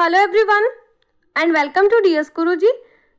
hello everyone and welcome to DS Guru ji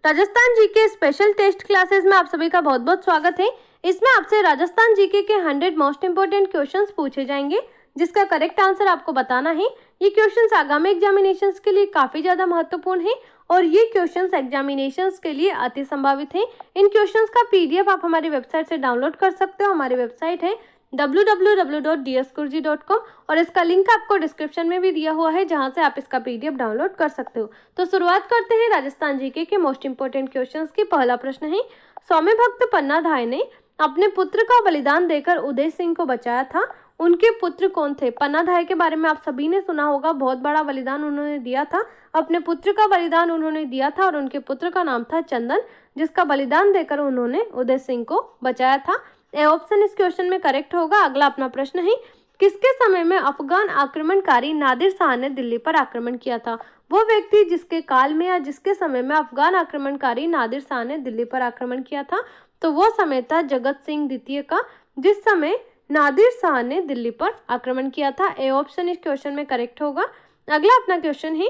Rajasthan जी के special test classes में आप सभी का बहुत बहुत स्वागत है इसमें आपसे राजस्थान जीके के हंड्रेड मोस्ट इम्पोर्टेंट क्वेश्चन पूछे जाएंगे जिसका करेक्ट आंसर आपको बताना है ये क्वेश्चन आगामी एग्जामिनेशन के लिए काफ़ी ज़्यादा महत्वपूर्ण है और ये क्वेश्चन एग्जामिनेशन के लिए अति संभावित हैं इन क्वेश्चन का पीडीएफ आप हमारी वेबसाइट से डाउनलोड कर सकते हो हमारी वेबसाइट है www.dskurji.com और इसका लिंक आपको डिस्क्रिप्शन में भी दिया हुआ है जहां से आप इसका पीडीएफ डाउनलोड कर सकते हो तो शुरुआत करते हैं राजस्थान जीके के मोस्ट इंपोर्टेंट क्वेश्चन की पहला प्रश्न है स्वामी भक्त पन्ना धाय ने अपने पुत्र का बलिदान देकर उदय सिंह को बचाया था उनके पुत्र कौन थे पन्ना धाय के बारे में आप सभी ने सुना होगा बहुत बड़ा बलिदान उन्होंने दिया था अपने पुत्र का बलिदान उन्होंने दिया था और उनके पुत्र का नाम था चंदन जिसका बलिदान देकर उन्होंने उदय सिंह को बचाया था ऑप्शन इस क्वेश्चन में करेक्ट होगा अगला अपना प्रश्न है किसके समय में अफगान आक्रमणकारी नादिर शाह ने दिल्ली पर आक्रमण किया था वो व्यक्ति जिसके काल में या जिसके समय में अफगान आक्रमणकारी नादिर शाह ने दिल्ली पर आक्रमण किया था तो वो समय था जगत सिंह द्वितीय का जिस समय नादिर शाह ने दिल्ली पर आक्रमण किया था ए ऑप्शन इस क्वेश्चन में करेक्ट होगा अगला अपना क्वेश्चन है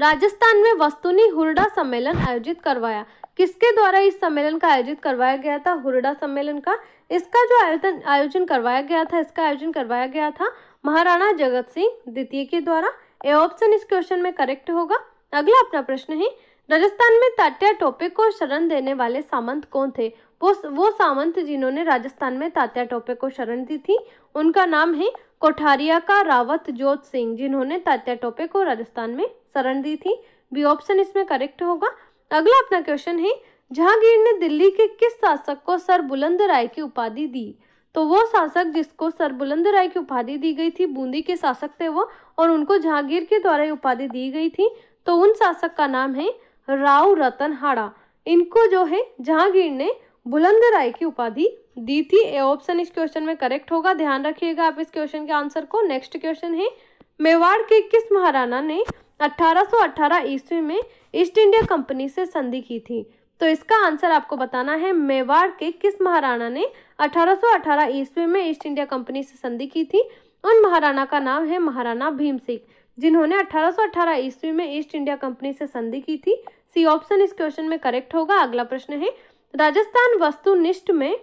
राजस्थान में वस्तुनी हुरडा सम्मेलन आयोजित करवाया किसके द्वारा इस सम्मेलन का आयोजित करवाया गया था हुरडा सम्मेलन का इसका जो आयोजन आयोजन करवाया गया था इसका आयोजन करवाया गया था महाराणा जगत सिंह द्वितीय के द्वारा ए ऑप्शन इस क्वेश्चन में करेक्ट होगा अगला अपना प्रश्न है राजस्थान में तात्या टोपे को शरण देने वाले सामंत कौन थे वो वो सामंत जिन्होंने राजस्थान में तात्या टोपे को शरण दी थी उनका नाम है कोठारिया का रावत जोत सिंह जिन्होंने तात्या टोपे को राजस्थान में शरण दी थी बी ऑप्शन इसमें करेक्ट होगा अगला अपना क्वेश्चन है जहांगीर ने दिल्ली के किस शासक को सरबुलंद राय की उपाधि दी तो वो शासक जिसको सरबुलंद राय की उपाधि दी गई थी बूंदी के शासक थे वो और उनको जहांगीर के द्वारा उपाधि दी गई थी तो उन शासक का नाम है राव रतन हाड़ा इनको जो है जहांगीर ने बुलंद राय की उपाधि दी थी ए ऑप्शन इस क्वेश्चन में करेक्ट होगा ध्यान रखिएगा आप इस क्वेश्चन के आंसर को नेक्स्ट क्वेश्चन है मेवाड़ के किस महाराणा ने 1818 ईस्वी में ईस्ट इंडिया कंपनी से संधि की थी तो इसका आंसर आपको बताना है मेवाड़ के किस महाराणा ने 1818 ईस्वी में ईस्ट इंडिया कंपनी से संधि की थी उन महाराणा का नाम है महाराणा भीम सिंह जिन्होंने 1818 ईस्वी में ईस्ट इंडिया कंपनी से संधि की थी सी ऑप्शन इस क्वेश्चन में करेक्ट होगा अगला प्रश्न है राजस्थान वस्तुनिष्ठ में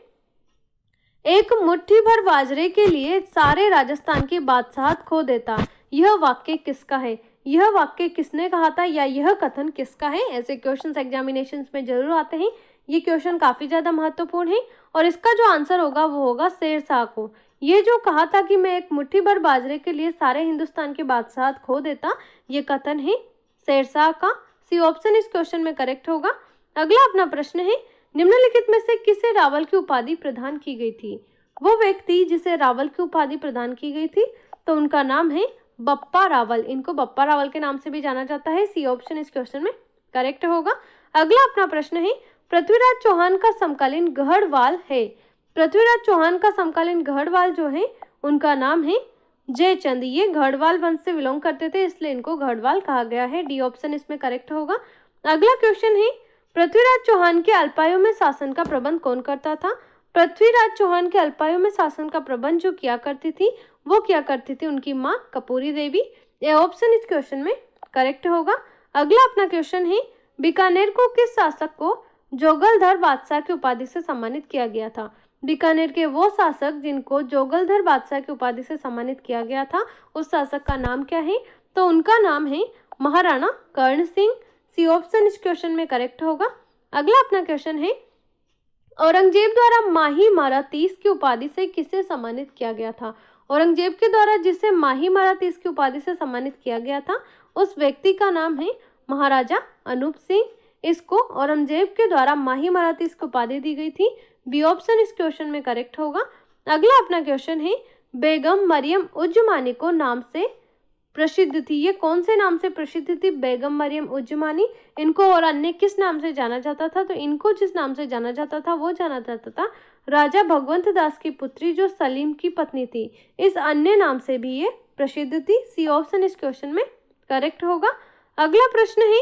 एक मुट्ठी भर बाजरे के लिए सारे राजस्थान के बादशाह खो देता यह वाक्य किसका है यह वाक्य किसने कहा था या यह कथन किसका है ऐसे क्वेश्चन एग्जामिनेशन में जरूर आते हैं ये क्वेश्चन काफ़ी ज़्यादा महत्वपूर्ण है और इसका जो आंसर होगा वो होगा शेर शाह को ये जो कहा था कि मैं एक मुट्ठी भर बाजरे के लिए सारे हिंदुस्तान के बादशाह खो देता ये कथन है शेर शाह का सी ऑप्शन इस क्वेश्चन में करेक्ट होगा अगला अपना प्रश्न है निम्नलिखित में से किसे रावल की उपाधि प्रदान की गई थी वो व्यक्ति जिसे रावल की उपाधि प्रदान की गई थी तो उनका नाम है बप्पा रावल इनको बप्पा रावल के नाम से भी जाना जाता है सी ऑप्शन इस क्वेश्चन में करेक्ट होगा अगला अपना प्रश्न है पृथ्वीराज चौहान का समकालीन गढ़वाल है पृथ्वीराज चौहान का समकालीन गढ़वाल जो है उनका नाम है जयचंद ये गढ़वाल वंश से बिलोंग करते थे इसलिए इनको गढ़वाल कहा गया है डी ऑप्शन इसमें करेक्ट होगा अगला क्वेश्चन है पृथ्वीराज चौहान के अल्पायु में शासन का प्रबंध कौन करता था पृथ्वीराज चौहान के अल्पायु में शासन का प्रबंध जो किया करती थी वो किया करती थी उनकी माँ कपूरी देवी ये ऑप्शन इस क्वेश्चन में करेक्ट होगा अगला अपना क्वेश्चन है बीकानेर को किस शासक को जोगलधर बादशाह की उपाधि से सम्मानित किया गया था बीकानेर के वो शासक जिनको जोगलधर बादशाह की उपाधि से सम्मानित किया गया था उस शासक का नाम क्या है तो उनका नाम है महाराणा कर्ण सिंह सी ऑप्शन इस क्वेश्चन में करेक्ट होगा अगला अपना क्वेश्चन है औरंगजेब द्वारा माही मारा तीस की उपाधि से किसे सम्मानित किया गया था औरंगजेब के द्वारा जिसे माही मारा तीस की उपाधि से सम्मानित किया गया था उस व्यक्ति का नाम है महाराजा अनूप सिंह इसको औरंगजेब के द्वारा माही तीस की उपाधि दी गई थी बी ऑप्शन इस क्वेश्चन में करेक्ट होगा अगला अपना क्वेश्चन है बेगम मरियम उज्जमानी को नाम से प्रसिद्ध थी ये कौन से नाम से प्रसिद्ध थी बेगम मरियम उज्जमानी इनको और अन्य किस नाम से जाना जाता था तो इनको जिस नाम से जाना जाता था वो जाना जाता था राजा भगवंत दास की पुत्री जो सलीम की पत्नी थी इस अन्य नाम से भी ये प्रसिद्ध थी सी ऑप्शन इस क्वेश्चन में करेक्ट होगा अगला प्रश्न है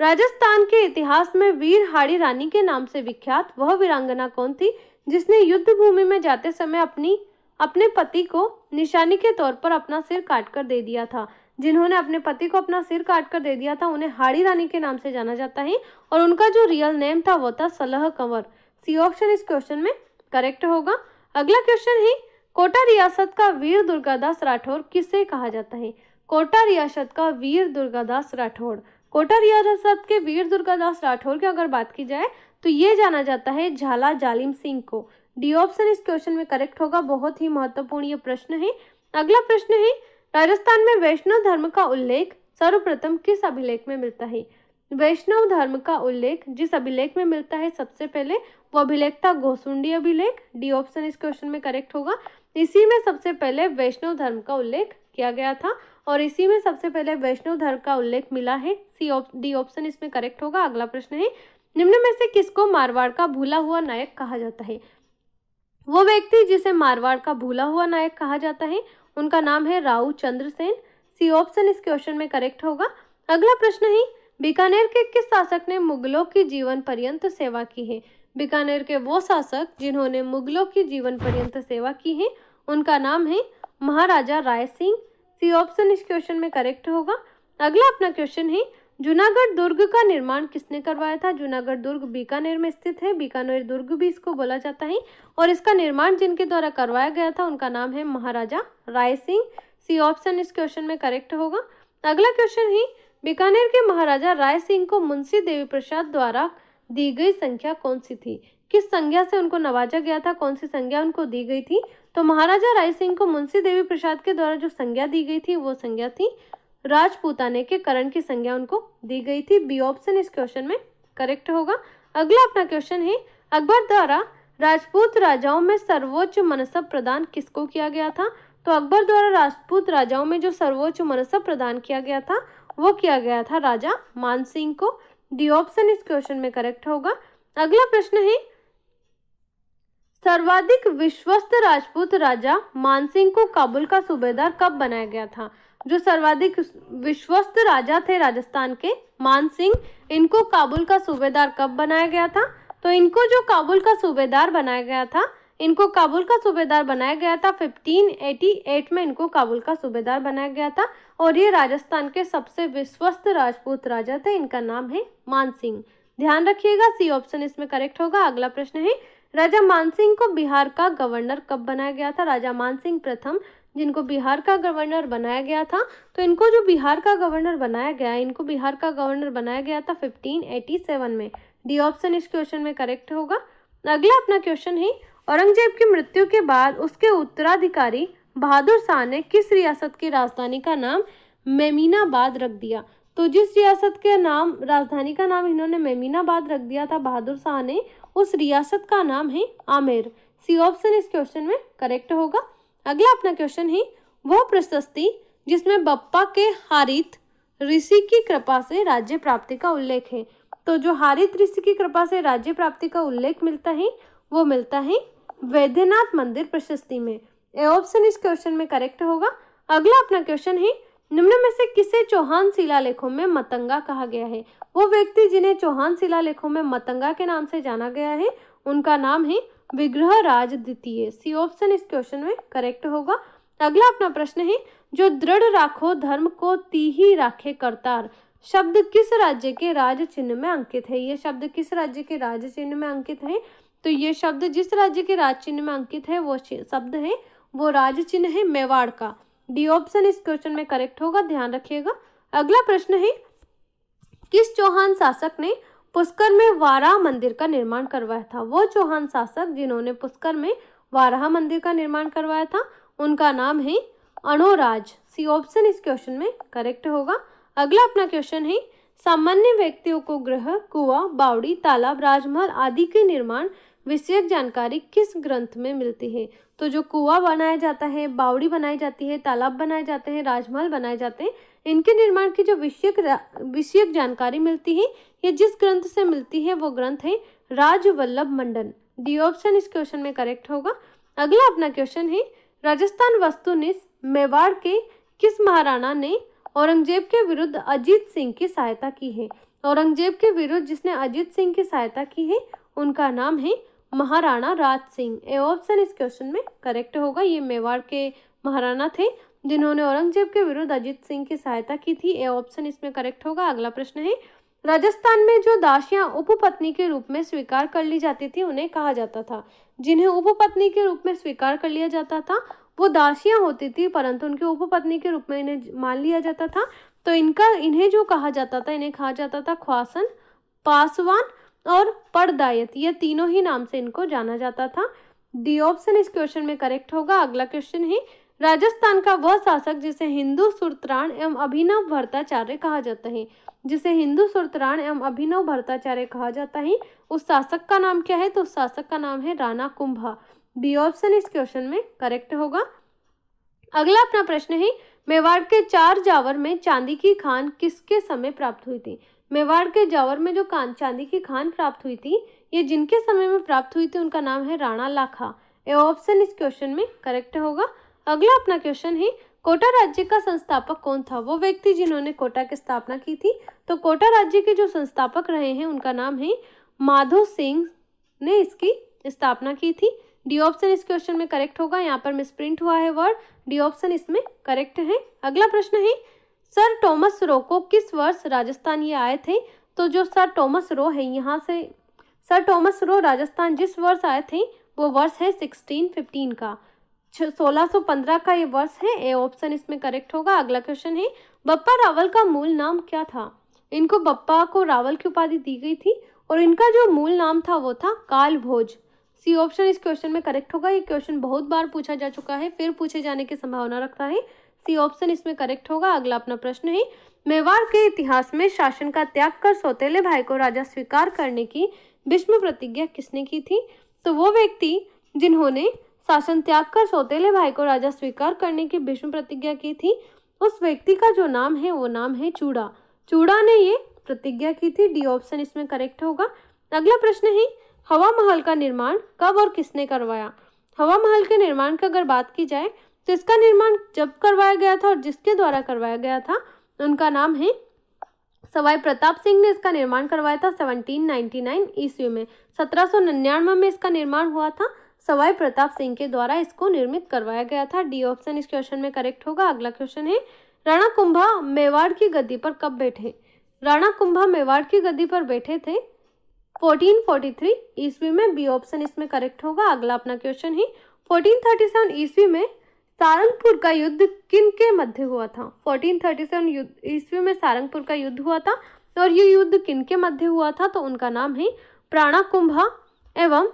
राजस्थान के इतिहास में वीर हाड़ी रानी के नाम से विख्यात वह वीरांगना कौन थी जिसने युद्ध भूमि में जाते समय अपनी अपने पति को निशानी के तौर पर अपना सिर काट कर दे दिया था जिन्होंने अपने पति को अपना सिर काट कर दे दिया था उन्हें हाड़ी रानी के नाम से जाना जाता है और उनका जो रियल नेम था वो था सलह कंवर सी ऑप्शन इस क्वेश्चन में करेक्ट होगा अगला क्वेश्चन है कोटा रियासत का वीर दुर्गादास राठौर किसे कहा जाता है कोटा रियासत का वीर दुर्गादास राठौर कोटा रियासत के वीर दुर्गादास राठौर की अगर बात की जाए तो ये जाना जाता है झाला जालिम सिंह को डी ऑप्शन इस क्वेश्चन में करेक्ट होगा बहुत ही महत्वपूर्ण ये प्रश्न है अगला प्रश्न है राजस्थान में वैष्णव धर्म का उल्लेख सर्वप्रथम किस अभिलेख में मिलता है वैष्णव धर्म का उल्लेख जिस अभिलेख में मिलता है सबसे पहले वो अभिलेख था घोसुंडी अभिलेख डी ऑप्शन इस क्वेश्चन में करेक्ट होगा इसी में सबसे पहले वैष्णव धर्म का उल्लेख किया गया था और इसी में सबसे पहले वैष्णव धर्म का उल्लेख मिला है सी डी ऑप्शन इसमें करेक्ट होगा अगला प्रश्न है निम्न में से किसको मारवाड़ का भूला हुआ नायक कहा जाता है वो व्यक्ति जिसे मारवाड़ का भूला हुआ नायक कहा जाता है उनका नाम है राव चंद्रसेन सी ऑप्शन इस क्वेश्चन में करेक्ट होगा अगला प्रश्न है बीकानेर के किस शासक ने मुगलों की जीवन पर्यंत सेवा की है बीकानेर के वो शासक जिन्होंने मुगलों की जीवन पर्यंत सेवा की है उनका नाम है महाराजा राय सिंह सी ऑप्शन इस क्वेश्चन में करेक्ट होगा अगला अपना क्वेश्चन है जूनागढ़ दुर्ग का निर्माण किसने करवाया था जूनागढ़ दुर्ग बीकानेर में स्थित है बीकानेर दुर्ग भी इसको बोला जाता है और इसका निर्माण जिनके द्वारा करवाया गया था उनका नाम है महाराजा राय सिंह सी ऑप्शन इस क्वेश्चन में करेक्ट होगा अगला क्वेश्चन है बीकानेर के महाराजा राय सिंह को मुंशी देवी प्रसाद द्वारा दी गई संख्या कौन सी थी किस संज्ञा से उनको नवाजा गया था कौन सी संज्ञा उनको दी गई थी तो महाराजा राय सिंह को मुंशी देवी प्रसाद के द्वारा जो संज्ञा दी गई थी वो संज्ञा थी राजपूताने के करण की संज्ञा उनको दी गई थी बी ऑप्शन इस क्वेश्चन में करेक्ट होगा अगला अपना क्वेश्चन है अकबर द्वारा राजपूत राजाओं में सर्वोच्च मनसब प्रदान किसको किया गया था तो अकबर द्वारा राजपूत राजाओं में जो सर्वोच्च मनसब प्रदान किया गया था वो किया गया था राजा मानसिंह को डी ऑप्शन इस क्वेश्चन में करेक्ट होगा अगला प्रश्न है सर्वाधिक विश्वस्त राजपूत राजा मानसिंह को काबुल का सूबेदार कब बनाया गया था जो सर्वाधिक विश्वस्त राजा थे राजस्थान के मान सिंह इनको काबुल का सूबेदार कब बनाया गया था तो इनको जो काबुल का सूबेदार बनाया गया था इनको काबुल का सूबेदार बनाया गया था 1588 में इनको काबुल का सूबेदार बनाया गया था और ये राजस्थान के सबसे विश्वस्त राजपूत राजा थे इनका नाम है मान सिंह ध्यान रखिएगा सी ऑप्शन इसमें करेक्ट होगा अगला प्रश्न है राजा मानसिंह को बिहार का गवर्नर कब बनाया गया था राजा मानसिंह प्रथम जिनको बिहार का गवर्नर बनाया गया था तो इनको जो बिहार का गवर्नर बनाया गया इनको बिहार का गवर्नर बनाया गया था 1587 में डी ऑप्शन इस क्वेश्चन में करेक्ट होगा अगला अपना क्वेश्चन है औरंगजेब की मृत्यु के बाद उसके उत्तराधिकारी बहादुर शाह ने किस रियासत की राजधानी का नाम मेमीनाबाद रख दिया तो जिस रियासत के नाम राजधानी का नाम इन्होंने मेमीनाबाद रख दिया था बहादुर शाह ने उस रियासत का नाम है आमेर सी ऑप्शन इस क्वेश्चन में करेक्ट होगा अगला अपना क्वेश्चन है वह प्रशस्ति जिसमें बप्पा के हारित ऋषि की कृपा से राज्य प्राप्ति का उल्लेख है तो जो हारित ऋषि की कृपा से राज्य प्राप्ति का उल्लेख मिलता है वो मिलता है वैद्यनाथ मंदिर प्रशस्ति में ए ऑप्शन इस क्वेश्चन में करेक्ट होगा अगला अपना क्वेश्चन है निम्न में से किसे चौहान शिलालेखों में मतंगा कहा गया है वो व्यक्ति जिन्हें चौहान शिलालेखों में मतंगा के नाम से जाना गया है उनका नाम है विग्रह राज द्वितीय सी ऑप्शन इस क्वेश्चन में करेक्ट होगा अगला अपना प्रश्न है जो दृढ़ राखो धर्म को ती ही राखे करतार शब्द किस राज्य के राज चिन्ह में अंकित है ये शब्द किस राज्य के राज चिन्ह में अंकित है तो ये शब्द जिस राज्य के राज चिन्ह में अंकित है वो शब्द है वो राज चिन्ह है मेवाड़ का डी ऑप्शन इस क्वेश्चन में करेक्ट होगा ध्यान रखिएगा अगला प्रश्न है किस चौहान शासक ने पुष्कर में वाराह मंदिर का निर्माण करवाया था वो चौहान शासक जिन्होंने पुष्कर में वाराह मंदिर का निर्माण करवाया था उनका नाम है अणोराज सी ऑप्शन इस क्वेश्चन में करेक्ट होगा अगला अपना क्वेश्चन है सामान्य व्यक्तियों को ग्रह कुआ बावड़ी तालाब राजमहल आदि के निर्माण विषय जानकारी किस ग्रंथ में मिलती है तो जो कुआ बनाया जाता है बावड़ी बनाई जाती है तालाब बनाए जाते हैं राजमहल बनाए जाते हैं इनके निर्माण की जो विषयक विषयक जानकारी मिलती है या जिस ग्रंथ से मिलती है वो ग्रंथ है राजवल्लभ मंडन डी ऑप्शन इस क्वेश्चन में करेक्ट होगा अगला अपना क्वेश्चन है राजस्थान वस्तुनिस मेवाड़ के किस महाराणा ने औरंगजेब के विरुद्ध अजीत सिंह की सहायता की है औरंगजेब के विरुद्ध जिसने अजीत सिंह की सहायता की है उनका नाम है महाराणा राज सिंह ए ऑप्शन इस क्वेश्चन में करेक्ट होगा ये मेवाड़ के महाराणा थे जिन्होंने औरंगजेब के विरुद्ध अजीत सिंह की सहायता की थी ए ऑप्शन इसमें करेक्ट होगा अगला प्रश्न है राजस्थान में जो दासियां उपपत्नी के रूप में स्वीकार कर ली जाती थी उन्हें कहा जाता था जिन्हें उपपत्नी के रूप में स्वीकार कर लिया जाता था वो दासियां होती थी परंतु उनके उपपत्नी के रूप में इन्हें मान लिया जाता था तो इनका इन्हें जो कहा जाता था इन्हें कहा जाता था ख्वासन पासवान और पड़दायत ये तीनों ही नाम से इनको जाना जाता था डी ऑप्शन इस क्वेश्चन में करेक्ट होगा अगला क्वेश्चन है राजस्थान का वह शासक जिसे हिंदू सूत्राण एवं अभिनव भरताचार्य कहा जाता है जिसे हिंदू सूत्राण एवं अभिनव भरताचार्य कहा जाता है उस शासक का नाम क्या है तो उस शासक का नाम है राणा कुंभा बी ऑप्शन इस क्वेश्चन में करेक्ट होगा अगला अपना प्रश्न है मेवाड़ के चार जावर में चांदी की खान किसके समय प्राप्त हुई थी मेवाड़ के जावर में जो कान चांदी की खान प्राप्त हुई थी ये जिनके समय में प्राप्त हुई थी उनका नाम है राणा लाखा ए ऑप्शन इस क्वेश्चन में करेक्ट होगा अगला अपना क्वेश्चन है कोटा राज्य का संस्थापक कौन था वो व्यक्ति जिन्होंने कोटा की स्थापना की थी तो कोटा राज्य के जो संस्थापक रहे हैं उनका नाम है माधो सिंह ने इसकी स्थापना की थी डी ऑप्शन इस क्वेश्चन में करेक्ट होगा यहाँ पर मिस प्रिंट हुआ है वर्ड डी ऑप्शन इसमें करेक्ट है अगला प्रश्न है सर टॉमस रो को किस वर्ष राजस्थान ये आए थे तो जो सर टॉमस रो है यहाँ से सर टॉमस रो राजस्थान जिस वर्ष आए थे वो वर्ष है सिक्सटीन फिफ्टीन का 1615 का ये वर्ष है ए ऑप्शन इसमें करेक्ट होगा अगला क्वेश्चन है बप्पा रावल का मूल नाम क्या था इनको बप्पा को रावल की उपाधि दी गई थी और इनका जो मूल नाम था वो था काल भोज सी ऑप्शन इस क्वेश्चन में करेक्ट होगा ये क्वेश्चन बहुत बार पूछा जा चुका है फिर पूछे जाने की संभावना रखता है सी ऑप्शन इसमें करेक्ट होगा अगला अपना प्रश्न है मेवाड़ के इतिहास में शासन का त्याग कर सौतेले भाई को राजा स्वीकार करने की विष्णु प्रतिज्ञा किसने की थी तो वो व्यक्ति जिन्होंने शासन त्याग कर सौतेले भाई को राजा स्वीकार करने की भीष्म प्रतिज्ञा की थी उस व्यक्ति का जो नाम है वो नाम है चूड़ा चूड़ा ने ये प्रतिज्ञा की थी डी ऑप्शन इसमें करेक्ट होगा अगला प्रश्न है हवा महल का निर्माण कब और किसने करवाया हवा महल के निर्माण की अगर बात की जाए तो इसका निर्माण जब करवाया गया था और जिसके द्वारा करवाया गया था उनका नाम है सवाई प्रताप सिंह ने इसका निर्माण करवाया था 1799 ईस्वी में सत्रह में इसका निर्माण हुआ था सवाई प्रताप सिंह के द्वारा इसको निर्मित करवाया गया था डी ऑप्शन इस क्वेश्चन में करेक्ट होगा अगला क्वेश्चन है राणा कुंभा मेवाड़ की गद्दी पर कब बैठे राणा कुंभा मेवाड़ की गद्दी पर बैठे थे 1443 ईस्वी में बी ऑप्शन इसमें करेक्ट होगा अगला अपना क्वेश्चन है 1437 ईस्वी में सारंगपुर का युद्ध किन के मध्य हुआ था 1437 ईस्वी में सारंगपुर का युद्ध हुआ था और ये युद्ध किन के मध्य हुआ था तो उनका नाम है प्राणा कुंभा एवं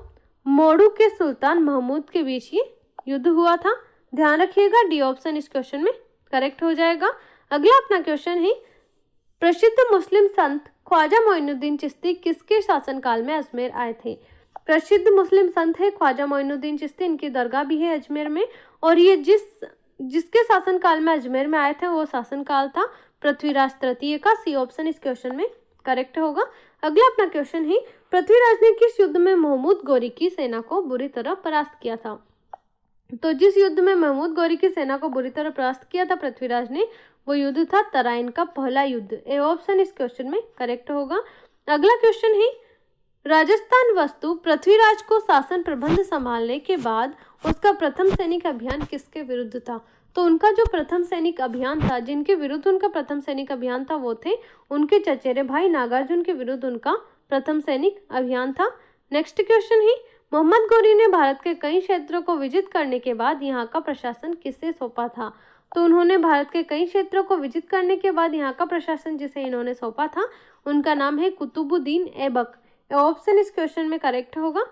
मोड़ू के सुल्तान महमूद के बीच ये युद्ध हुआ था ध्यान रखिएगा डी ऑप्शन इस क्वेश्चन में करेक्ट हो जाएगा अगला अपना क्वेश्चन है प्रसिद्ध मुस्लिम संत ख्वाजा मोइनुद्दीन चिश्ती किसके शासनकाल में अजमेर आए थे प्रसिद्ध मुस्लिम संत है ख्वाजा मोइनुद्दीन चिश्ती इनकी दरगाह भी है अजमेर में और ये जिस जिसके शासनकाल में अजमेर में आए थे वो शासनकाल था पृथ्वीराज तृतीय का सी ऑप्शन इस क्वेश्चन में करेक्ट होगा अगला अपना क्वेश्चन है पृथ्वीराज ने किस युद्ध में महमूद गौरी की सेना को बुरी तरह परास्त किया था तो जिस युद्ध में महमूद गौरी की सेना को बुरी तरह परास्त किया था पृथ्वीराज ने वो युद्ध था तराइन का पहला युद्ध ए ऑप्शन इस क्वेश्चन में करेक्ट होगा अगला क्वेश्चन है राजस्थान वस्तु पृथ्वीराज को शासन प्रबंध संभालने के बाद उसका प्रथम सैनिक अभियान किसके विरुद्ध था तो उनका जो प्रथम सैनिक अभियान था जिनके विरुद्ध उनका प्रथम सैनिक अभियान था वो थे उनके चचेरे भाई नागार्जुन के विरुद्ध उनका प्रथम सैनिक अभियान था नेक्स्ट क्वेश्चन है मोहम्मद गौरी ने भारत के कई क्षेत्रों को विजित करने के बाद यहाँ का प्रशासन किससे सौंपा था तो उन्होंने भारत के कई क्षेत्रों को विजित करने के बाद यहाँ का प्रशासन जिसे इन्होंने सौंपा था उनका नाम है कुतुबुद्दीन ऐबक ऑप्शन इस क्वेश्चन में करेक्ट होगा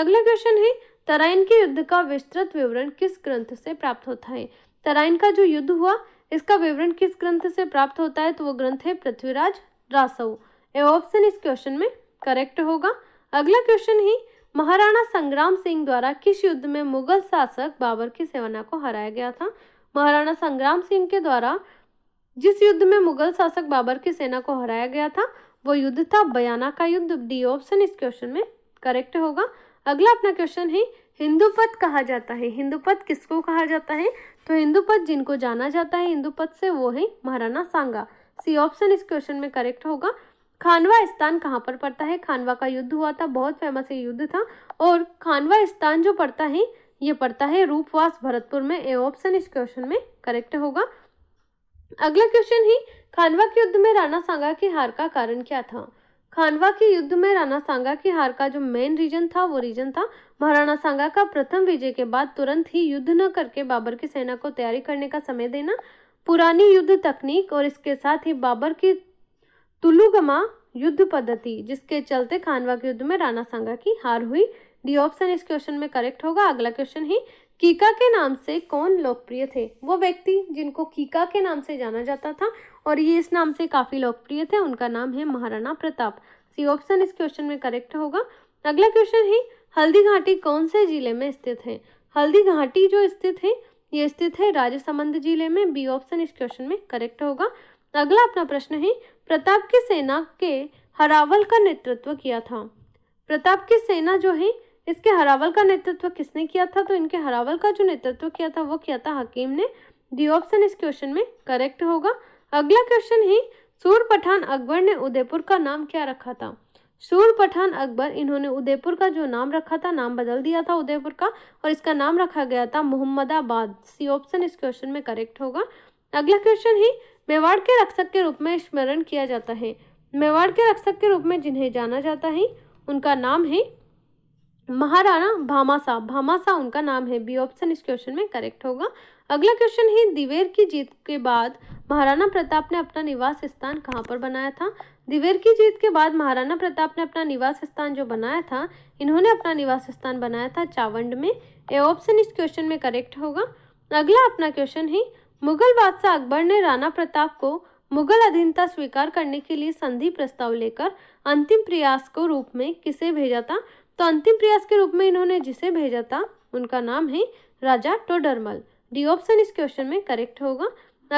अगला क्वेश्चन है तराइन के युद्ध का विस्तृत विवरण किस ग्रंथ से प्राप्त होता है तराइन का जो युद्ध हुआ इसका विवरण किस ग्रंथ से प्राप्त होता है तो वो ग्रंथ है पृथ्वीराज रासव ऑप्शन इस क्वेश्चन में करेक्ट होगा अगला क्वेश्चन ही महाराणा संग्राम सिंह द्वारा किस युद्ध में मुगल शासक बाबर की सेवना को हराया गया था महाराणा संग्राम सिंह के द्वारा जिस युद्ध में मुगल शासक बाबर की सेना को हराया गया था वो युद्ध था बयाना का युद्ध डी ऑप्शन इस क्वेश्चन में करेक्ट होगा अगला अपना क्वेश्चन है हिंदुपद कहा जाता है हिंदुपद किसको कहा जाता है तो हिंदुपद जिनको जाना जाता है हिंदुपद से वो है महाराणा सांगा सी ऑप्शन इस क्वेश्चन में करेक्ट होगा खानवा स्थान कहाँ पर पड़ता है खानवा का युद्ध हुआ था बहुत फेमस ये युद्ध था और खानवा स्थान जो पड़ता है ये पड़ता है रूपवास भरतपुर में ए ऑप्शन इस क्वेश्चन में करेक्ट होगा अगला क्वेश्चन ही खानवा के युद्ध में राणा सांगा की हार का कारण क्या था खानवा के युद्ध में राणा सांगा की हार का जो मेन रीजन था वो रीजन था महाराणा सांगा का प्रथम विजय के बाद तुरंत ही युद्ध न करके बाबर की सेना को तैयारी करने का समय देना पुरानी युद्ध तकनीक और इसके साथ ही बाबर की तुलुगमा युद्ध पद्धति जिसके चलते खानवा के युद्ध में राणा सांगा की हार हुई डी ऑप्शन इस क्वेश्चन में करेक्ट होगा अगला क्वेश्चन है कीका के नाम से कौन लोकप्रिय थे वो व्यक्ति जिनको कीका के नाम से जाना जाता था और ये इस नाम से काफ़ी लोकप्रिय थे उनका नाम है महाराणा प्रताप सी ऑप्शन इस क्वेश्चन में करेक्ट होगा अगला क्वेश्चन है हल्दी घाटी कौन से जिले में स्थित है हल्दी घाटी जो स्थित है ये स्थित है राजसमंद जिले में बी ऑप्शन इस क्वेश्चन में करेक्ट होगा अगला अपना प्रश्न है प्रताप की सेना के हरावल का नेतृत्व किया था प्रताप की सेना जो है इसके हरावल का नेतृत्व किसने किया था तो इनके हरावल का जो नेतृत्व किया था वो किया था हकीम ने डी ऑप्शन इस क्वेश्चन में करेक्ट होगा अगला क्वेश्चन ही सूर पठान अकबर ने उदयपुर का नाम क्या रखा था सूर पठान अकबर इन्होंने उदयपुर का जो नाम रखा था नाम बदल दिया था उदयपुर का और इसका नाम रखा गया था मोहम्मदाबाद सी ऑप्शन इस क्वेश्चन में करेक्ट होगा अगला क्वेश्चन ही मेवाड़ के रक्षक के रूप में स्मरण किया जाता है मेवाड़ के रक्षक के रूप में जिन्हें जाना जाता है उनका नाम है महाराणा भामासा भामासा उनका नाम है बी ऑप्शन इस क्वेश्चन में करेक्ट होगा अगला क्वेश्चन है दिवेर की जीत के बाद महाराणा प्रताप ने अपना निवास स्थान कहाँ पर बनाया था दिवेर की जीत के बाद महाराणा प्रताप ने अपना निवास स्थान जो बनाया था इन्होंने अपना निवास स्थान बनाया था चावंड में ए ऑप्शन इस क्वेश्चन में करेक्ट होगा अगला अपना क्वेश्चन है मुगल बादशाह अकबर ने राणा प्रताप को मुगल अधीनता स्वीकार करने के लिए संधि प्रस्ताव लेकर अंतिम प्रयास को रूप में किसे भेजा था तो अंतिम प्रयास के रूप में इन्होंने जिसे भेजा था उनका नाम है राजा टोडरमल डी ऑप्शन इस क्वेश्चन में करेक्ट होगा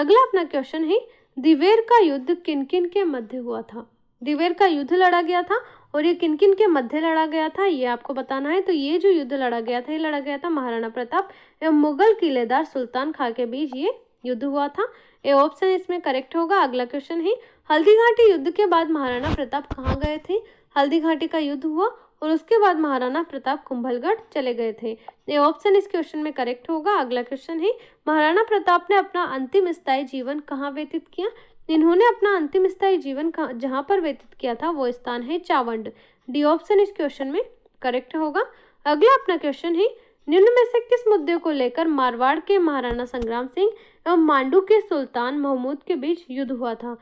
अगला अपना क्वेश्चन है दिवेर का युद्ध किन किन के मध्य हुआ था दिवेर का युद्ध लड़ा गया था और ये किन किन के मध्य लड़ा गया था ये आपको बताना है तो ये जो युद्ध लड़ा गया था ये लड़ा गया था महाराणा प्रताप एवं मुगल किलेदार सुल्तान खां के बीच ये युद्ध हुआ था ए ऑप्शन इसमें करेक्ट होगा अगला क्वेश्चन है हल्दी घाटी युद्ध के बाद महाराणा प्रताप कहाँ गए थे हल्दी घाटी का युद्ध हुआ और उसके बाद महाराणा प्रताप कुंभलगढ़ चले गए थे ये ऑप्शन इस क्वेश्चन में करेक्ट होगा अगला क्वेश्चन है महाराणा प्रताप ने अपना अंतिम स्थायी जीवन कहाँ व्यतीत किया इन्होंने अपना अंतिम स्थायी जीवन जहाँ पर व्यतीत किया था वो स्थान है चावंड डी ऑप्शन इस क्वेश्चन में करेक्ट होगा अगला अपना क्वेश्चन है निम्न में से किस मुद्दे को लेकर मारवाड़ के महाराणा संग्राम सिंह एवं मांडू के सुल्तान महमूद के बीच युद्ध हुआ था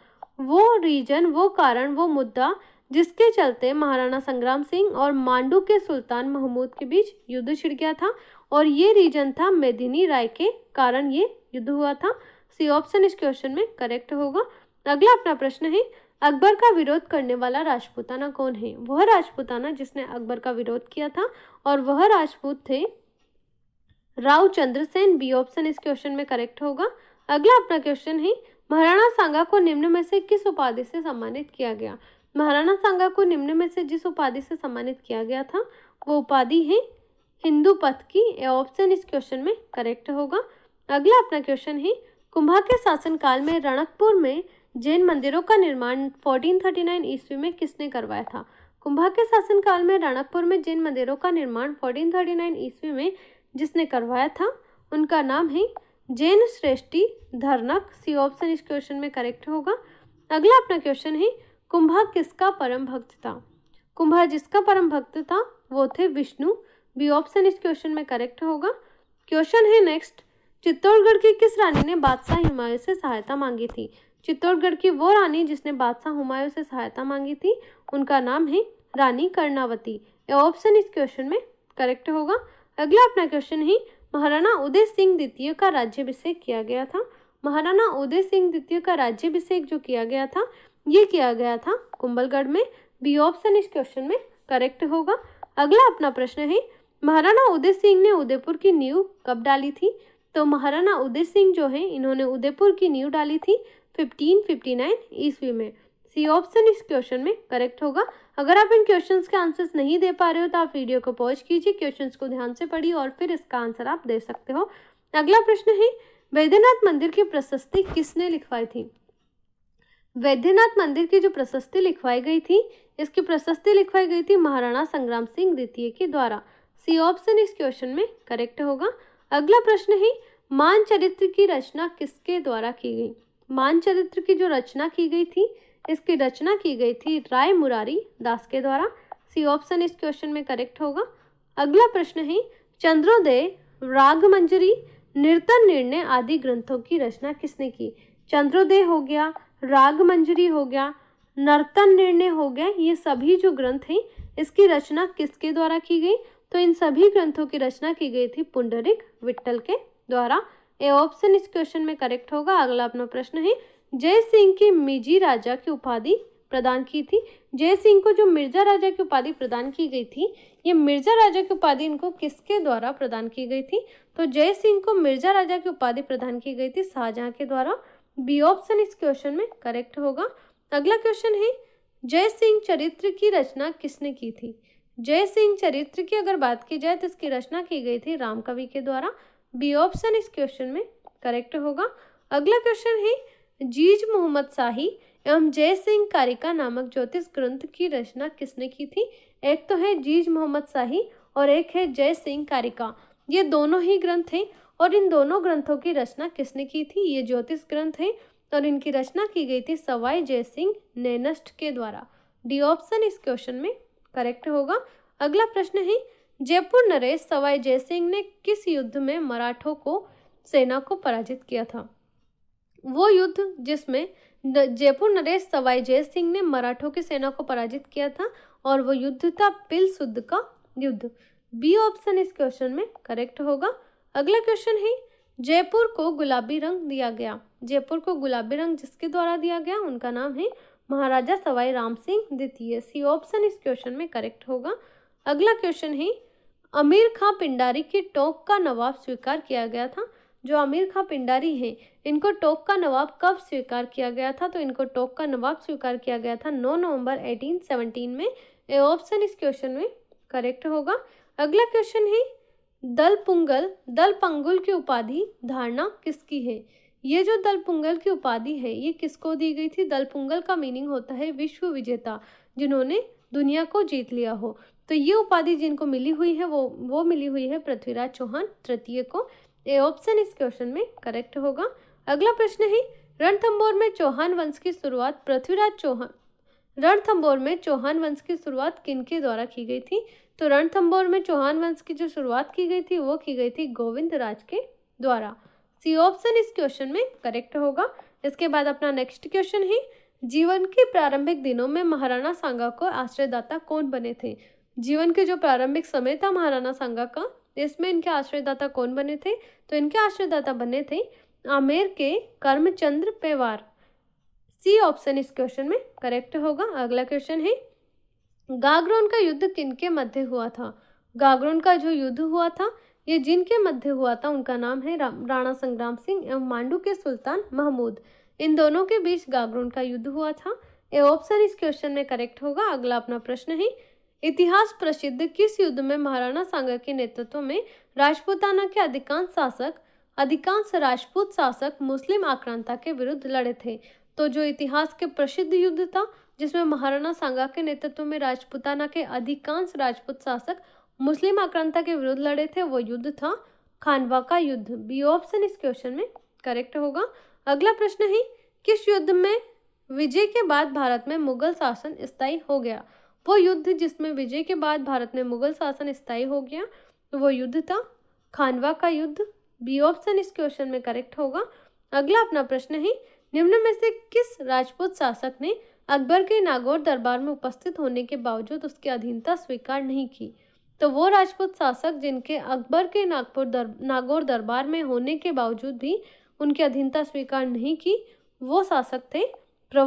वो रीजन वो कारण वो मुद्दा जिसके चलते महाराणा संग्राम सिंह और मांडू के सुल्तान महमूद के बीच युद्ध छिड़ गया था और ये रीजन था मेदिनी राय के कारण ये युद्ध हुआ था सी ऑप्शन इस क्वेश्चन में करेक्ट होगा अगला अपना प्रश्न है अकबर का विरोध करने वाला राजपूताना कौन है वह राजपूताना जिसने अकबर का विरोध किया था और वह राजपूत थे राव चंद्रसेन बी ऑप्शन इस क्वेश्चन में करेक्ट होगा अगला अपना क्वेश्चन है महाराणा सांगा को निम्न में से किस उपाधि से सम्मानित किया गया महाराणा सांगा को निम्न में से जिस उपाधि से सम्मानित किया गया था वो उपाधि है हिंदू पथ की ऑप्शन इस क्वेश्चन में करेक्ट होगा अगला अपना क्वेश्चन है कुंभा के शासनकाल में रणकपुर में जैन मंदिरों का निर्माण 1439 ईस्वी में किसने करवाया था कुंभा के शासनकाल में रणकपुर में जैन मंदिरों का निर्माण 1439 ईस्वी में जिसने करवाया था उनका नाम है जैन श्रेष्ठी धरनक सी ऑप्शन इस क्वेश्चन में करेक्ट होगा अगला अपना क्वेश्चन है कुंभा किसका परम भक्त था कुंभा जिसका परम भक्त था वो थे विष्णु बी ऑप्शन इस क्वेश्चन में करेक्ट होगा क्वेश्चन है नेक्स्ट चित्तौड़गढ़ की किस रानी ने बादशाह हिमायू से सहायता मांगी थी चित्तौड़गढ़ की वो रानी जिसने बादशाह हुमायूं से सहायता मांगी थी उनका नाम है रानी कर्णावती ऑप्शन इस क्वेश्चन में करेक्ट होगा अगला अपना क्वेश्चन है महाराणा उदय सिंह द्वितीय का राज्यभिषेक किया गया था महाराणा उदय सिंह द्वितीय का राज्यभिषेक जो किया गया था ये किया गया था कुंभलगढ़ में बी ऑप्शन इस क्वेश्चन में करेक्ट होगा अगला अपना प्रश्न है महाराणा उदय सिंह ने उदयपुर की नींव कब डाली थी तो महाराणा उदय सिंह जो है इन्होंने उदयपुर की नींव डाली थी 1559 ईस्वी में सी ऑप्शन इस क्वेश्चन में करेक्ट होगा अगर आप इन क्वेश्चंस के आंसर्स नहीं दे पा रहे हो तो आप वीडियो को पॉज कीजिए क्वेश्चंस को ध्यान से पढ़िए और फिर इसका आंसर आप दे सकते हो अगला प्रश्न है वैद्यनाथ मंदिर की प्रशस्ति किसने लिखवाई थी वैद्यनाथ मंदिर की जो प्रशस्ति लिखवाई गई थी इसकी प्रशस्ति लिखवाई गई थी महाराणा संग्राम सिंह द्वितीय के द्वारा सी ऑप्शन इस क्वेश्चन में करेक्ट होगा अगला प्रश्न है मानचरित्र की रचना किसके द्वारा की गई मानचरित्र की जो रचना की गई थी इसकी रचना की गई थी राय मुरारी दास के द्वारा सी ऑप्शन इस क्वेश्चन में करेक्ट होगा अगला प्रश्न है चंद्रोदय राग मंजरी नृतन निर्णय आदि ग्रंथों की रचना किसने की चंद्रोदय हो गया राग मंजरी हो गया नर्तन निर्णय हो गया ये सभी जो ग्रंथ हैं इसकी रचना किसके द्वारा की गई तो इन सभी ग्रंथों की रचना की गई थी पुंडरिक विट्टल के द्वारा ए ऑप्शन इस क्वेश्चन में करेक्ट होगा अगला अपना प्रश्न है जय सिंह की मिजी राजा की उपाधि प्रदान की थी जय सिंह को जो मिर्जा राजा की उपाधि प्रदान की गई थी ये मिर्जा राजा की उपाधि इनको किसके द्वारा प्रदान की गई थी तो जय सिंह को मिर्जा राजा की उपाधि प्रदान की गई थी शाहजहां के द्वारा बी ऑप्शन इस क्वेश्चन में करेक्ट होगा अगला क्वेश्चन है जय सिंह चरित्र की रचना किसने की थी जय सिंह चरित्र की अगर बात की जाए तो इसकी रचना की गई थी रामकवि के द्वारा बी ऑप्शन इस क्वेश्चन में करेक्ट होगा अगला क्वेश्चन है जीज मोहम्मद शाही एवं जय सिंह कारिका नामक ज्योतिष ग्रंथ की रचना किसने की थी एक तो है जीज मोहम्मद शाही और एक है जय सिंह कारिका ये दोनों ही ग्रंथ हैं और इन दोनों ग्रंथों की रचना किसने की थी ये ज्योतिष ग्रंथ हैं और इनकी रचना की गई थी सवाई जय सिंह नैनष्ट के द्वारा डी ऑप्शन इस क्वेश्चन में करेक्ट होगा अगला प्रश्न है जयपुर नरेश सवाई जय सिंह ने किस युद्ध में मराठों को सेना को पराजित किया था वो युद्ध जिसमें जयपुर नरेश सवाई जय सिंह ने मराठों की सेना को पराजित किया था और वो युद्ध था पिल सुद्ध का युद्ध बी ऑप्शन इस क्वेश्चन में करेक्ट होगा अगला क्वेश्चन है जयपुर को गुलाबी रंग दिया गया जयपुर को गुलाबी रंग जिसके द्वारा दिया गया उनका नाम है महाराजा सवाई राम सिंह द्वितीय सी ऑप्शन इस क्वेश्चन में करेक्ट होगा अगला क्वेश्चन है अमीर खां पिंडारी की टोंक का नवाब स्वीकार किया गया था जो आमिर खां पिंडारी हैं इनको टोक का नवाब कब स्वीकार किया गया था तो इनको टोक का नवाब स्वीकार किया गया था 9 नवंबर 1817 में ए ऑप्शन इस क्वेश्चन में करेक्ट होगा अगला क्वेश्चन है दल पुंगल दल पंगुल की उपाधि धारणा किसकी है ये जो दल पुंगल की उपाधि है ये किसको दी गई थी दल पुंगल का मीनिंग होता है विश्व विजेता जिन्होंने दुनिया को जीत लिया हो तो ये उपाधि जिनको मिली हुई है वो वो मिली हुई है पृथ्वीराज चौहान तृतीय को ए ऑप्शन इस क्वेश्चन में करेक्ट होगा अगला प्रश्न है रणथंबोर में चौहान वंश की शुरुआत पृथ्वीराज चौहान रणथंबोर में चौहान वंश की शुरुआत किनके द्वारा की गई थी तो रणथंबोर में चौहान वंश की जो शुरुआत की गई थी वो की गई थी गोविंद राज के द्वारा सी ऑप्शन इस क्वेश्चन में करेक्ट होगा इसके बाद अपना नेक्स्ट क्वेश्चन है जीवन के प्रारंभिक दिनों में महाराणा सांगा को आश्रयदाता कौन बने थे जीवन के जो प्रारंभिक समय था महाराणा सांगा का इसमें इनके आश्रयदाता कौन बने थे तो इनके आश्रयदाता बने थे आमेर के कर्मचंद्र पेवार सी ऑप्शन इस क्वेश्चन में करेक्ट होगा अगला क्वेश्चन है गागरोन का युद्ध किनके मध्य हुआ था गागरोन का जो युद्ध हुआ था ये जिनके मध्य हुआ था उनका नाम है राणा संग्राम सिंह एवं मांडू के सुल्तान महमूद इन दोनों के बीच गागरोन का युद्ध हुआ था ये ऑप्शन इस क्वेश्चन में करेक्ट होगा अगला अपना प्रश्न है इतिहास प्रसिद्ध किस युद्ध में महाराणा सांगा के नेतृत्व में राजपूताना के अधिकांश शासक अधिकांश राजपूत शासक मुस्लिम आक्रांता के विरुद्ध लड़े थे तो जो इतिहास के प्रसिद्ध युद्ध था जिसमें महाराणा सांगा के नेतृत्व में राजपूताना के अधिकांश राजपूत शासक मुस्लिम आक्रांता के विरुद्ध लड़े थे वो युद्ध था खानवा का युद्ध बी ऑप्शन इस क्वेश्चन में करेक्ट होगा अगला प्रश्न है किस युद्ध में विजय के बाद भारत में मुगल शासन स्थायी हो गया वो युद्ध जिसमें विजय के बाद भारत में मुगल शासन स्थायी हो गया तो वो युद्ध था खानवा का युद्ध बी ऑप्शन इस क्वेश्चन में करेक्ट होगा अगला अपना प्रश्न है निम्न में से किस राजपूत शासक ने अकबर के नागौर दरबार में उपस्थित होने के बावजूद उसकी अधीनता स्वीकार नहीं की तो वो राजपूत शासक जिनके अकबर के नागपुर दर नागौर दरबार में होने के बावजूद भी उनकी अधीनता स्वीकार नहीं की वो शासक थे प्र,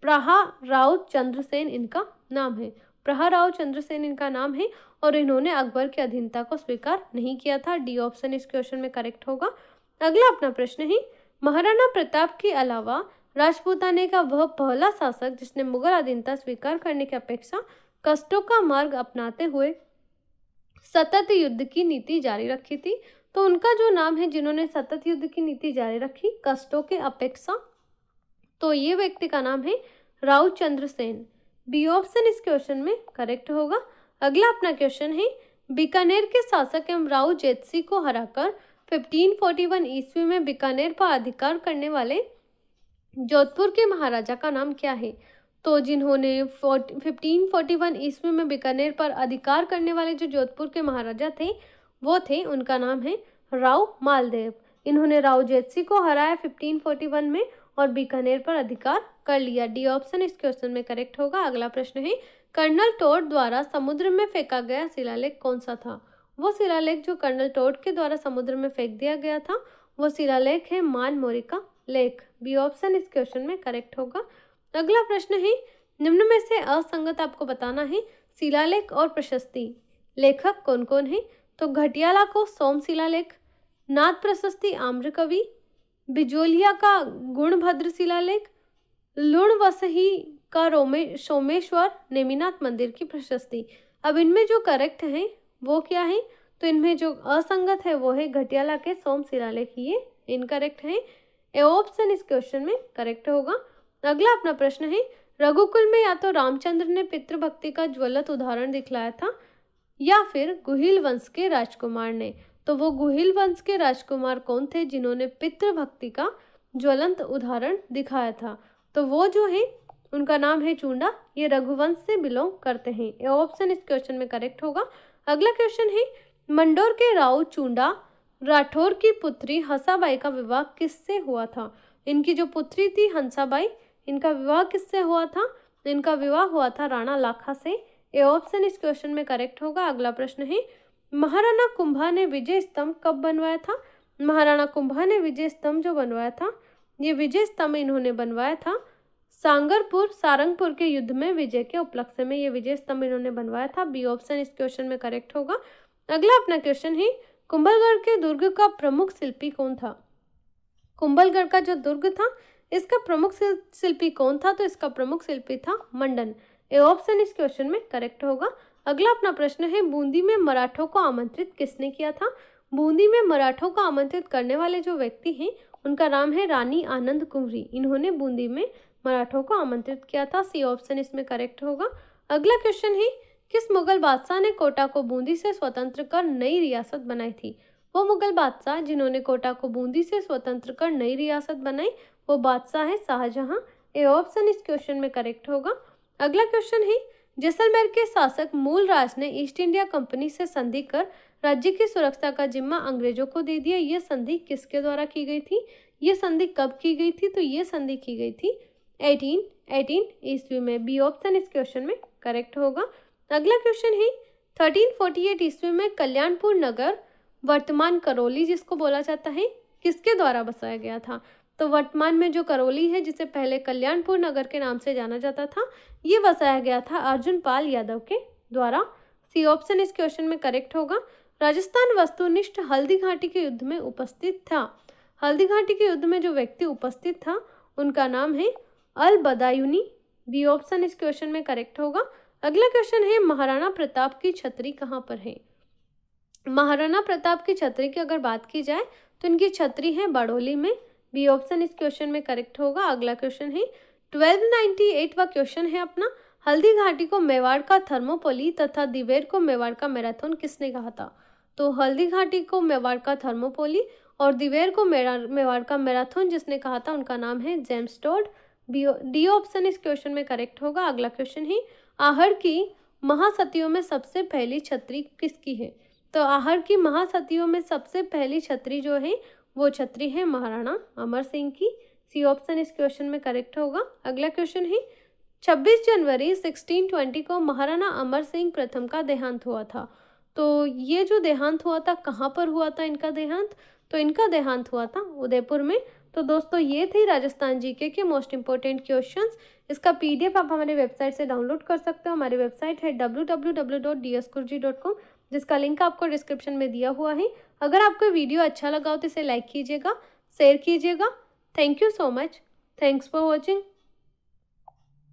प्रहा राउत चंद्रसेन इनका नाम है प्रहराव चंद्रसेन इनका नाम है और इन्होंने अकबर की अधीनता को स्वीकार नहीं किया था डी ऑप्शन इस क्वेश्चन में करेक्ट होगा अगला अपना प्रश्न है महाराणा प्रताप के अलावा राजपूताने का वह पहला शासक जिसने मुगल अधीनता स्वीकार करने की अपेक्षा कष्टों का मार्ग अपनाते हुए सतत युद्ध की नीति जारी रखी थी तो उनका जो नाम है जिन्होंने सतत युद्ध की नीति जारी रखी कष्टों के अपेक्षा तो ये व्यक्ति का नाम है राव चंद्र सेन बी ऑप्शन इस क्वेश्चन में करेक्ट होगा अगला अपना क्वेश्चन है बीकानेर के शासक एवं राव जेतसी को हराकर 1541 ईस्वी में बीकानेर पर अधिकार करने वाले जोधपुर के महाराजा का नाम क्या है तो जिन्होंने 1541 ईस्वी में बीकानेर पर अधिकार करने वाले जो जोधपुर के महाराजा थे वो थे उनका नाम है राव मालदेव इन्होंने राव जेतसी को हराया 1541 में और बीकानेर पर अधिकार कर लिया डी ऑप्शन इस क्वेश्चन में करेक्ट होगा अगला प्रश्न है कर्नल टोड द्वारा समुद्र में फेंका गया शिलालेख कौन सा था वो शिलालेख जो कर्नल टोड के द्वारा समुद्र में फेंक दिया गया था वो शिलालेख है मान मोरिका लेख बी ऑप्शन इस क्वेश्चन में करेक्ट होगा अगला प्रश्न है निम्न में से असंगत आपको बताना है शिलालेख और प्रशस्ति लेखक कौन कौन है तो घटियाला को सोम शिलालेख नाथ प्रशस्ति आम्र कवि बिजोलिया का गुणभद्र शिलालेख वसही का रोमे सोमेश्वर नेमिनाथ मंदिर की प्रशस्ति अब इनमें जो करेक्ट हैं वो क्या है तो इनमें जो असंगत है वो है घटियाला के सोम शिलालेख ये इनकरेक्ट है ए ऑप्शन इस क्वेश्चन में करेक्ट होगा अगला अपना प्रश्न है रघुकुल में या तो रामचंद्र ने पितृभक्ति का ज्वलत उदाहरण दिखलाया था या फिर गुहिल वंश के राजकुमार ने तो वो गुहिल वंश के राजकुमार कौन थे जिन्होंने पितृभक्ति का ज्वलंत उदाहरण दिखाया था तो वो जो है उनका नाम है चूंडा ये रघुवंश से बिलोंग करते हैं ये ऑप्शन इस क्वेश्चन में करेक्ट होगा अगला क्वेश्चन है मंडोर के राव चूंडा राठौर की पुत्री हंसाबाई का विवाह किससे हुआ था इनकी जो पुत्री थी हंसाबाई इनका विवाह किससे हुआ था इनका विवाह हुआ था राणा लाखा से ये ऑप्शन इस क्वेश्चन में करेक्ट होगा अगला प्रश्न है महाराणा कुंभा ने विजय स्तंभ कब बनवाया था महाराणा कुंभा ने विजय स्तंभ जो बनवाया था ये विजय स्तंभ इन्होंने बनवाया था सांगरपुर सारंगपुर के युद्ध में विजय के उपलक्ष्य में ये विजय स्तंभ इन्होंने बनवाया था बी ऑप्शन इस क्वेश्चन में करेक्ट होगा अगला अपना क्वेश्चन है कुंभलगढ़ के दुर्ग का प्रमुख शिल्पी कौन था कुंभलगढ़ का जो दुर्ग था इसका प्रमुख शिल्पी कौन था तो इसका प्रमुख शिल्पी था मंडन ए ऑप्शन इस क्वेश्चन में करेक्ट होगा अगला अपना प्रश्न है बूंदी में मराठों को आमंत्रित किसने किया था बूंदी में मराठों को आमंत्रित करने वाले जो व्यक्ति हैं उनका नाम है रानी आनंद कुंवरी इन्होंने बूंदी में मराठों को आमंत्रित किया था सी ऑप्शन इसमें करेक्ट होगा अगला क्वेश्चन है किस मुगल बादशाह ने कोटा को बूंदी से स्वतंत्र कर नई रियासत बनाई थी वो मुगल बादशाह जिन्होंने कोटा को बूंदी से स्वतंत्र कर नई रियासत बनाई वो बादशाह है शाहजहां ए ऑप्शन इस क्वेश्चन में करेक्ट होगा अगला क्वेश्चन है जैसलमेर के शासक मूल राज ने ईस्ट इंडिया कंपनी से संधि कर राज्य की सुरक्षा का जिम्मा अंग्रेजों को दे दिया ये संधि किसके द्वारा की गई थी ये संधि कब की गई थी तो ये संधि की गई थी एटीन ईस्वी में बी ऑप्शन इस क्वेश्चन में करेक्ट होगा अगला क्वेश्चन है 1348 ईस्वी में कल्याणपुर नगर वर्तमान करौली जिसको बोला जाता है किसके द्वारा बसाया गया था तो वर्तमान में जो करौली है जिसे पहले कल्याणपुर नगर के नाम से जाना जाता था ये बसाया गया था अर्जुन पाल यादव के द्वारा सी ऑप्शन इस क्वेश्चन में करेक्ट होगा राजस्थान वस्तुनिष्ठ हल्दी घाटी के युद्ध में उपस्थित था हल्दी घाटी के युद्ध में जो व्यक्ति उपस्थित था उनका नाम है अल बदायूनी बी ऑप्शन इस क्वेश्चन में करेक्ट होगा अगला क्वेश्चन है महाराणा प्रताप की छतरी कहाँ पर है महाराणा प्रताप की छतरी की अगर बात की जाए तो इनकी छतरी है बड़ोली में बी ऑप्शन इस क्वेश्चन में करेक्ट होगा अगला क्वेश्चन है ट्वेल्व नाइन्टी वा क्वेश्चन है अपना हल्दी घाटी को मेवाड़ का थर्मोपोली तथा दिवेर को मेवाड़ का मैराथन किसने कहा था तो हल्दी घाटी को मेवाड़ का थर्मोपोली और दिवेर को मेवाड़ का मैराथन जिसने कहा था उनका नाम है जेम्स टोड डी ऑप्शन इस क्वेश्चन में करेक्ट होगा अगला क्वेश्चन है आहर की महासतियों में सबसे पहली छत्री किसकी है तो आहर की महासतियों में सबसे पहली छत्री जो है वो छत्री है महाराणा अमर सिंह की सी ऑप्शन इस क्वेश्चन में करेक्ट होगा अगला क्वेश्चन है 26 जनवरी 1620 को महाराणा अमर सिंह प्रथम का देहांत हुआ था तो ये जो देहांत हुआ था कहाँ पर हुआ था इनका देहांत तो इनका देहांत हुआ था उदयपुर में तो दोस्तों ये थे राजस्थान जीके के मोस्ट इंपॉर्टेंट क्वेश्चन इसका पीडीएफ आप हमारे वेबसाइट से डाउनलोड कर सकते हो हमारी वेबसाइट है W W W dot D dot com जिसका लिंक आपको डिस्क्रिप्शन में दिया हुआ है अगर आपको वीडियो अच्छा लगा हो तो इसे लाइक कीजिएगा शेयर कीजिएगा thank you so much thanks for watching